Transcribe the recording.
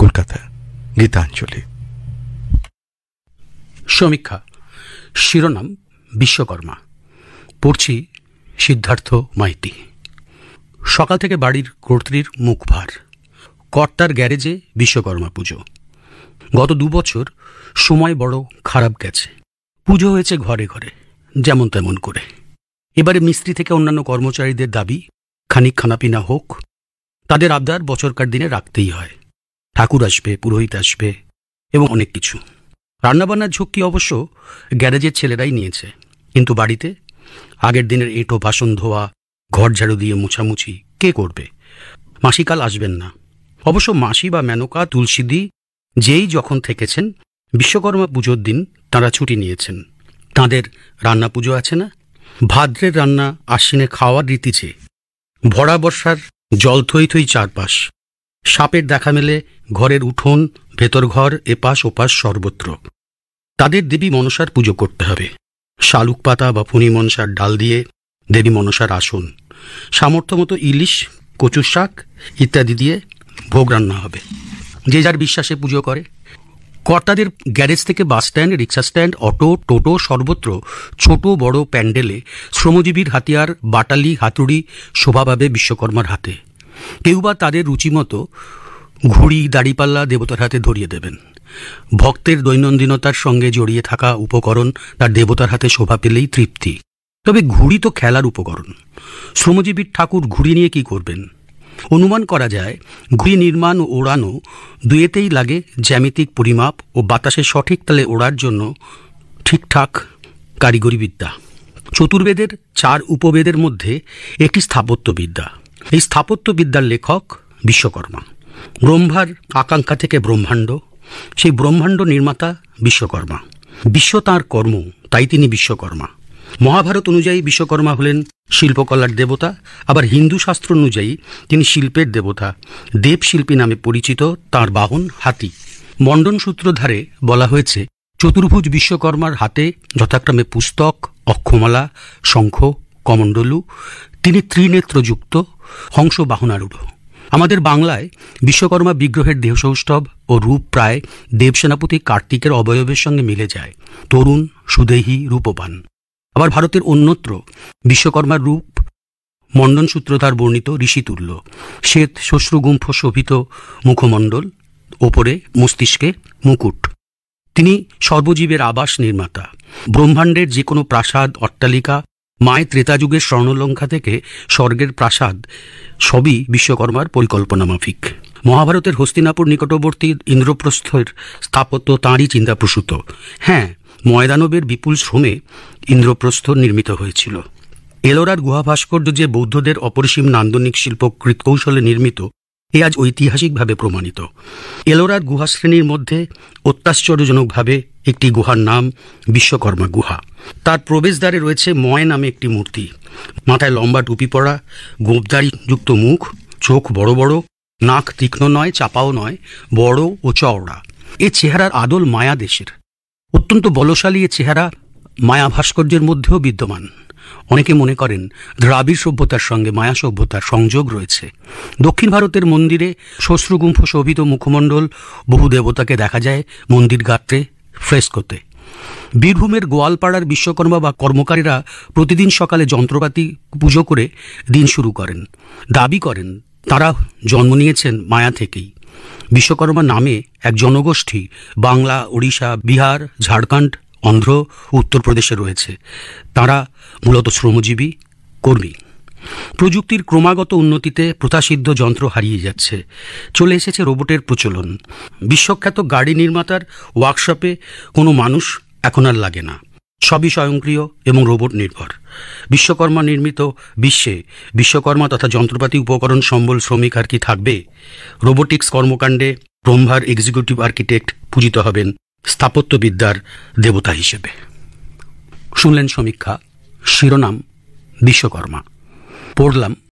কলকাতা গীতাঞ্জলি সমীক্ষা শিরোনাম বিশ্বকর্মা পড়ছি সিদ্ধার্থ মাইতি সকাল থেকে বাড়ির কর্ত্রীর মুখভার কর্তার গ্যারেজে বিশ্বকর্মা পুজো গত দুবছর সময় বড় খারাপ গেছে পুজো হয়েছে ঘরে ঘরে যেমন তেমন করে এবারে মিস্ত্রি থেকে অন্যান্য কর্মচারীদের দাবি খানিক খানাপিনা হোক তাদের আবদার বছরকার দিনে রাখতেই হয় ঠাকুর আসবে পুরোহিত আসবে এবং অনেক কিছু রান্নাবান্নার ঝক্কি অবশ্য গ্যারেজের ছেলেরাই নিয়েছে কিন্তু বাড়িতে আগের দিনের এঁটো বাসন ধোয়া ঘর ঝাড়ু দিয়ে মুছামুছি কে করবে মাসিকাল আসবেন না অবশ্য মাসি বা মেনকা তুলসীদি যেই যখন থেকেছেন বিশ্বকর্মা পুজোর দিন তাঁরা ছুটি নিয়েছেন তাঁদের রান্না পুজো আছে না ভাদ্রের রান্না আশ্বিনে খাওয়ার রীতি চেয়ে ভরা বর্ষার জল থই থই চারপাশ সাপের দেখা মেলে ঘরের উঠোন ভেতর ঘর এপাশ ওপাশ সর্বত্র তাদের দেবী মনসার পুজো করতে হবে শালুক পাতা বা ফুনি মনসার ডাল দিয়ে দেবী মনসার আসন সামর্থ্য মতো ইলিশ কচু শাক ইত্যাদি দিয়ে ভোগ রান্না হবে যে যার বিশ্বাসে পুজো করে কর্তাদের গ্যারেজ থেকে bus stand rickshaw stand auto টোটো সর্বত্র ছোট বড় প্যান্ডেলে শ্রমজীবীর হাতিয়ার বাটালি হাতুড়ি শোভাভাবে বিশ্বকর্মার হাতে কেউ বা তাদের রুচিমতো ঘুড়ি দাড়িপাল্লা দেবতার হাতে ধরিয়ে দেবেন ভক্তের দৈনন্দিনতার সঙ্গে জড়িয়ে থাকা উপকরণ তার দেবতার হাতে শোভা পেলেই তৃপ্তি তবে ঘুড়ি তো খেলার উপকরণ শ্রমজীবীর ঠাকুর ঘুড়ি নিয়ে কি করবেন অনুমান করা যায় ঘুড়ি নির্মাণ ও ওড়ানো দুয়েতেই লাগে জ্যামিতিক পরিমাপ ও বাতাসে সঠিক তালে ওড়ার জন্য ঠিকঠাক কারিগরি বিদ্যা চতুর্বেদের চার উপবেদের মধ্যে একটি স্থাপত্যবিদ্যা এই স্থাপত্যবিদ্যার লেখক বিশ্বকর্মা ব্রহ্মার আকাঙ্ক্ষা থেকে ব্রহ্মাণ্ড সেই ব্রহ্মাণ্ড নির্মাতা বিশ্বকর্মা বিশ্ব তাঁর কর্ম তাই তিনি বিশ্বকর্মা মহাভারত অনুযায়ী বিশ্বকর্মা হলেন শিল্পকলার দেবতা আবার হিন্দু শাস্ত্র অনুযায়ী তিনি শিল্পের দেবতা দেবশিল্পী নামে পরিচিত তার বাহন হাতি মণ্ডন সূত্রধারে বলা হয়েছে চতুর্ভুজ বিশ্বকর্মার হাতে যথাক্রমে পুস্তক অক্ষমালা শঙ্খ কমণ্ডলু তিনি ত্রিনেত্রযুক্ত হংস বাহনারূঢ় আমাদের বাংলায় বিশ্বকর্মা বিগ্রহের দেহসৌষ্ঠব ও রূপ প্রায় দেবসেনাপতি কার্তিকের অবয়বের সঙ্গে মিলে যায় তরুণ সুদেহী রূপবান আবার ভারতের অন্যত্র বিশ্বকর্মার রূপ মণ্ডন সূত্রধার বর্ণিত ঋষিতুল্য শ্বেত শ্বশ্রুগুম্ফ শোভিত মুখমণ্ডল ওপরে মস্তিষ্কে মুকুট তিনি সর্বজীবের আবাস নির্মাতা ব্রহ্মাণ্ডের যে কোনো প্রাসাদ অট্টালিকা মায়ের ত্রেতাযুগের স্বর্ণলঙ্কা থেকে স্বর্গের প্রাসাদ সবই বিশ্বকর্মার পরিকল্পনা মাফিক মহাভারতের হস্তিনাপুর নিকটবর্তী ইন্দ্রপ্রস্থের স্থাপত্য তাঁরই চিন্তাপ্রসূত হ্যাঁ ময়দানবের বিপুল শ্রমে ইন্দ্রপ্রস্থ নির্মিত হয়েছিল এলোরার গুহা ভাস্কর্য যে বৌদ্ধদের অপরিসীম নান্দনিক শিল্প কৃতকৌশলে নির্মিত এ আজ ঐতিহাসিকভাবে প্রমাণিত এলোরার গুহা শ্রেণীর মধ্যে অত্যাশ্চর্যজনকভাবে একটি গুহার নাম বিশ্বকর্মা গুহা তার প্রবেশদ্বারে রয়েছে ময় নামে একটি মূর্তি মাথায় লম্বা টুপি পরা যুক্ত মুখ চোখ বড় বড় নাক তীক্ষ্ণ নয় চাপাও নয় বড় ও চওড়া এ চেহারার আদল মায়া দেশের অত্যন্ত বলশালী এ চেহারা মায়া ভাস্কর্যের মধ্যেও বিদ্যমান অনেকে মনে করেন দ্রাবিড় সভ্যতার সঙ্গে মায়া সভ্যতার সংযোগ রয়েছে দক্ষিণ ভারতের মন্দিরে শ্বশ্রুগুম্ফ শোভিত মুখমণ্ডল বহু দেবতাকে দেখা যায় মন্দির গাত্রে ফ্রেস্কোতে বীরভূমের গোয়ালপাড়ার বিশ্বকর্মা বা কর্মকারীরা প্রতিদিন সকালে যন্ত্রপাতি পুজো করে দিন শুরু করেন দাবি করেন তারা জন্ম নিয়েছেন মায়া থেকেই বিশ্বকর্মা নামে এক জনগোষ্ঠী বাংলা ওড়িশা বিহার ঝাড়খণ্ড অন্ধ্র উত্তরপ্রদেশে রয়েছে তারা মূলত শ্রমজীবী কর্মী প্রযুক্তির ক্রমাগত উন্নতিতে প্রথাসিদ্ধ যন্ত্র হারিয়ে যাচ্ছে চলে এসেছে রোবটের প্রচলন বিশ্বখ্যাত গাড়ি নির্মাতার ওয়ার্কশপে কোনো মানুষ এখন আর লাগে না সবই স্বয়ংক্রিয় এবং রোবট নির্ভর বিশ্বকর্মা নির্মিত বিশ্বে বিশ্বকর্মা তথা যন্ত্রপাতি উপকরণ সম্বল শ্রমিক আর কি থাকবে রোবোটিক্স কর্মকাণ্ডে ব্রহ্মার এক্সিকিউটিভ আর্কিটেক্ট পূজিত হবেন স্থাপত্যবিদ্যার দেবতা হিসেবে শুনলেন সমীক্ষা শিরোনাম বিশ্বকর্মা পড়লাম